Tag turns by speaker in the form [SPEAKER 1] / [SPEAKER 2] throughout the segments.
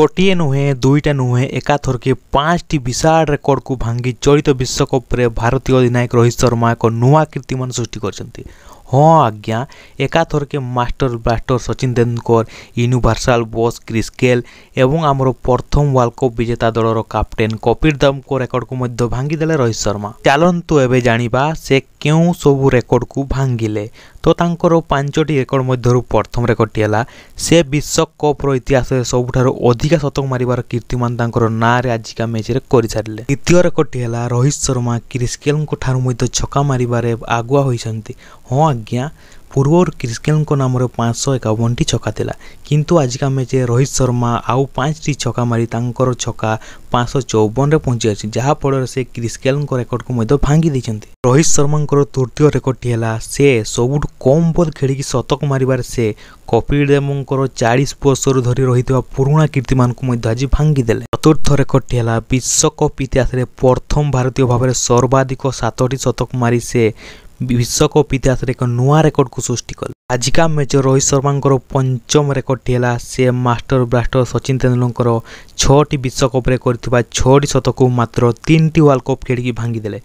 [SPEAKER 1] ଗୋଟିଏ ନୁହେଁ ଦୁଇଟା ନୁହେଁ ଏକାଥରକେ ପାଞ୍ଚଟି ବିଶାଳ ରେକର୍ଡ଼କୁ ଭାଙ୍ଗି ଚଳିତ ବିଶ୍ୱକପ୍ରେ ଭାରତୀୟ ଅଧିନାୟକ ରୋହିତ ଶର୍ମା ଏକ ନୂଆ କୀର୍ତ୍ତିମାନ ସୃଷ୍ଟି କରିଛନ୍ତି ହଁ ଆଜ୍ଞା ଏକାଥରକେ master blaster Sachin Tendulkar universal boss Chris Gayle ଏବଂ ଆମର ପ୍ରଥମ ୱାର୍ଲଡ କପ୍ ବିଜେତା ଦଳର କ୍ୟାପ୍ଟେନ୍ କପିର ଦେବଙ୍କ ରେକର୍ଡ଼କୁ ମଧ୍ୟ ଭାଙ୍ଗିଦେଲେ ରୋହିତ ଶର୍ମା ଚାଲନ୍ତୁ ଏବେ ଜାଣିବା ସେ କେଉଁ ସବୁ ରେକର୍ଡ଼କୁ ଭାଙ୍ଗିଲେ ତ ତାଙ୍କର ପାଞ୍ଚଟି ରେକର୍ଡ଼ ମଧ୍ୟରୁ ପ୍ରଥମ ରେକର୍ଡ଼ଟି ହେଲା ସେ ବିଶ୍ୱକପ୍ର ଇତିହାସରେ ସବୁଠାରୁ ଅଧିକା ଶତକ ମାରିବାର କୀର୍ତ୍ତିମାନ ତାଙ୍କର ନାଁରେ ଆଜିକା ମ୍ୟାଚ୍ରେ କରିସାରିଲେ ଦ୍ୱିତୀୟ ରେକର୍ଡ଼ଟି ହେଲା ରୋହିତ ଶର୍ମା କ୍ରିସ୍ ଗେଲ୍ଙ୍କ ଠାରୁ ମଧ୍ୟ ଛକା ମାରିବାରେ ଆଗୁଆ ହୋଇଛନ୍ତି ହଁ ଆଜ୍ଞା ପୂର୍ବରୁ କ୍ରିସ୍ଗେଲ୍ଙ୍କ ନାମରେ ପାଞ୍ଚଶହ ଏକାବନଟି ଛକା ଥିଲା କିନ୍ତୁ ଆଜିକା ମ୍ୟାଚ୍ରେ ରୋହିତ ଶର୍ମା ଆଉ ପାଞ୍ଚଟି ଛକା ମାରି ତାଙ୍କର ଛକା ପାଞ୍ଚଶହ ଚଉବନରେ ପହଞ୍ଚିଅଛି ଯାହାଫଳରେ ସେ କ୍ରିସ୍ଗେଲ୍ଙ୍କ ରେକର୍ଡ଼କୁ ମଧ୍ୟ ଭାଙ୍ଗି ଦେଇଛନ୍ତି ରୋହିତ ଶର୍ମାଙ୍କର ତୃତୀୟ ରେକର୍ଡ଼ଟି ହେଲା ସେ ସବୁଠୁ କମ୍ ବଲ୍ ଖେଳିକି ଶତକ ମାରିବାରେ ସେ କପିଲ ଦେବଙ୍କର ଚାଳିଶ ବର୍ଷରୁ ଧରି ରହିଥିବା ପୁରୁଣା କୀର୍ତ୍ତିମାନଙ୍କୁ ମଧ୍ୟ ଆଜି ଭାଙ୍ଗିଦେଲେ ଚତୁର୍ଥ ରେକର୍ଡ଼ଟି ହେଲା ବିଶ୍ୱକପ୍ ଇତିହାସରେ ପ୍ରଥମ ଭାରତୀୟ ଭାବରେ ସର୍ବାଧିକ ସାତଟି ଶତକ ମାରି ସେ ବିଶ୍ୱକପ୍ ଇତିହାସରେ ଏକ ନୂଆ ରେକର୍ଡ଼କୁ ସୃଷ୍ଟି କଲେ ଆଜିକା ମ୍ୟାଚ୍ରେ ରୋହିତ ଶର୍ମାଙ୍କର ପଞ୍ଚମ ରେକର୍ଡ଼ଟି ହେଲା ସେ ମାଷ୍ଟର ବ୍ଲାଷ୍ଟର ସଚିନ ତେନ୍ଦୁଲକରଙ୍କର ଛଅଟି ବିଶ୍ୱକପ୍ରେ କରିଥିବା ଛଅଟି ଶତକୁ ମାତ୍ର ତିନିଟି ୱାର୍ଲଡ଼ କପ୍ ଖେଳିକି ଭାଙ୍ଗିଦେଲେ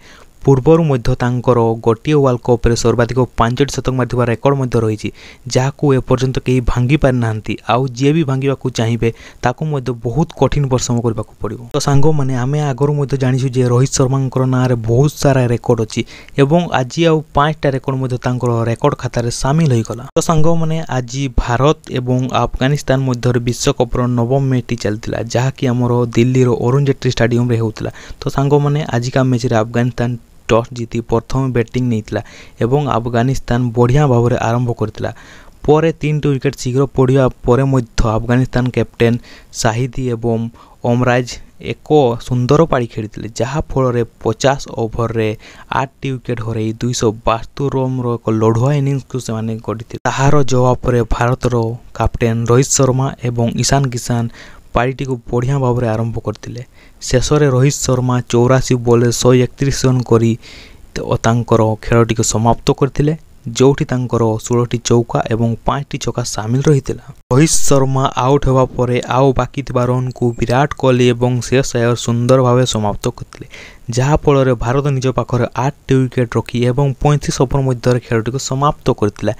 [SPEAKER 1] ପୂର୍ବରୁ ମଧ୍ୟ ତାଙ୍କର ଗୋଟିଏ ୱାର୍ଲ୍ଡ କପ୍ରେ ସର୍ବାଧିକ ପାଞ୍ଚଟି ଶତକ ମାରିଥିବା ରେକର୍ଡ଼ ମଧ୍ୟ ରହିଛି ଯାହାକୁ ଏପର୍ଯ୍ୟନ୍ତ କେହି ଭାଙ୍ଗି ପାରିନାହାନ୍ତି ଆଉ ଯିଏ ବି ଭାଙ୍ଗିବାକୁ ଚାହିଁବେ ତାକୁ ମଧ୍ୟ ବହୁତ କଠିନ ପରିଶ୍ରମ କରିବାକୁ ପଡ଼ିବ ତ ସାଙ୍ଗମାନେ ଆମେ ଆଗରୁ ମଧ୍ୟ ଜାଣିଛୁ ଯେ ରୋହିତ ଶର୍ମାଙ୍କର ନାଁରେ ବହୁତ ସାରା ରେକର୍ଡ଼ ଅଛି ଏବଂ ଆଜି ଆଉ ପାଞ୍ଚଟା ରେକର୍ଡ଼ ମଧ୍ୟ ତାଙ୍କର ରେକର୍ଡ଼ ଖାତାରେ ସାମିଲ ହୋଇଗଲା ତ ସାଙ୍ଗମାନେ ଆଜି ଭାରତ ଏବଂ ଆଫଗାନିସ୍ତାନ ମଧ୍ୟରେ ବିଶ୍ୱକପ୍ର ନବମ ମ୍ୟାଚ୍ଟି ଚାଲିଥିଲା ଯାହାକି ଆମର ଦିଲ୍ଲୀର ଅରୁଣ ଜେଟ୍ଲି ଷ୍ଟାଡିୟମରେ ହେଉଥିଲା ତ ସାଙ୍ଗମାନେ ଆଜିକା ମ୍ୟାଚ୍ରେ ଆଫଗାନିସ୍ତାନ ଟସ୍ ଜିତି ପ୍ରଥମେ ବ୍ୟାଟିଂ ନେଇଥିଲା ଏବଂ ଆଫଗାନିସ୍ତାନ ବଢ଼ିଆ ଭାବରେ ଆରମ୍ଭ କରିଥିଲା ପରେ ତିନିଟି ୱିକେଟ୍ ଶୀଘ୍ର ପଡ଼ିବା ପରେ ମଧ୍ୟ ଆଫଗାନିସ୍ତାନ କ୍ୟାପ୍ଟେନ୍ ଶାହିଦି ଏବଂ ଅମରାଜ ଏକ ସୁନ୍ଦର ପାଳି ଖେଳିଥିଲେ ଯାହାଫଳରେ ପଚାଶ ଓଭରରେ ଆଠଟି ୱିକେଟ୍ ହରାଇ ଦୁଇଶହ ବାସ୍ତୋରି ରନ୍ର ଏକ ଲଢ଼ୁଆ ଇନିଂସକୁ ସେମାନେ ଗଢ଼ିଥିଲେ ତାହାର ଜବାବରେ ଭାରତର କ୍ୟାପ୍ଟେନ୍ ରୋହିତ ଶର୍ମା ଏବଂ ଇଶାନ କିଶାନ ପାଳିଟିକୁ ବଢ଼ିଆ ଭାବରେ ଆରମ୍ଭ କରିଥିଲେ ଶେଷରେ ରୋହିତ ଶର୍ମା ଚଉରାଶୀ ବଲ୍ରେ ଶହେ ଏକତିରିଶ ରନ୍ କରି ତାଙ୍କର ଖେଳଟିକୁ ସମାପ୍ତ କରିଥିଲେ ଯେଉଁଠି ତାଙ୍କର ଷୋହଳଟି ଚୌକା ଏବଂ ପାଞ୍ଚଟି ଚକା ସାମିଲ ରହିଥିଲା ରୋହିତ ଶର୍ମା ଆଉଟ୍ ହେବା ପରେ ଆଉ ବାକି ଥିବା ରନ୍କୁ ବିରାଟ କୋହଲି ଏବଂ ଶ୍ରେୟସ ଆୟର ସୁନ୍ଦର ଭାବେ ସମାପ୍ତ କରିଥିଲେ ଯାହାଫଳରେ ଭାରତ ନିଜ ପାଖରେ ଆଠଟି ୱିକେଟ୍ ରଖି ଏବଂ ପଇଁତିରିଶ ଓଭର ମଧ୍ୟରେ ଖେଳଟିକୁ ସମାପ୍ତ କରିଥିଲା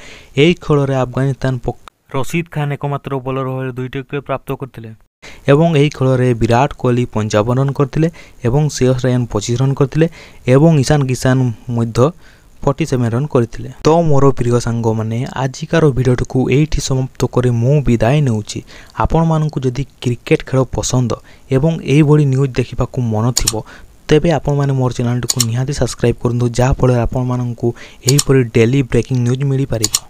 [SPEAKER 1] ଏହି ଖେଳରେ ଆଫଗାନିସ୍ତାନ ରସିଦ ଖାନ୍ ଏକମାତ୍ର ବୋଲର ଭାବେ ଦୁଇଟି ୱିକେଟ୍ ପ୍ରାପ୍ତ କରିଥିଲେ এবং এই খেলরে বিরাট কোহলি 55 রান করতিলে এবং শেহস রায়ান 25 রান করতিলে এবং ঈশান কিশান মধ্য 47 রান করতিলে তো মোর প্রিয় সঙ্গ মনে আজি কার ভিডিওটକୁ এইটি সমাপ্ত করে মু বিদায় নউছি आपण मानकु जदी ক্রিকেট খেল পসন্দ এবং এই বড়ি নিউজ দেখিবা কো মন থিবো তেবে आपण माने मोर চ্যানেলটକୁ নিহাতি সাবস্ক্রাইব করندو যা পড়লে आपण मानकु এই পড়ি ডেইলি ব্রেকিং নিউজ মিলি পারি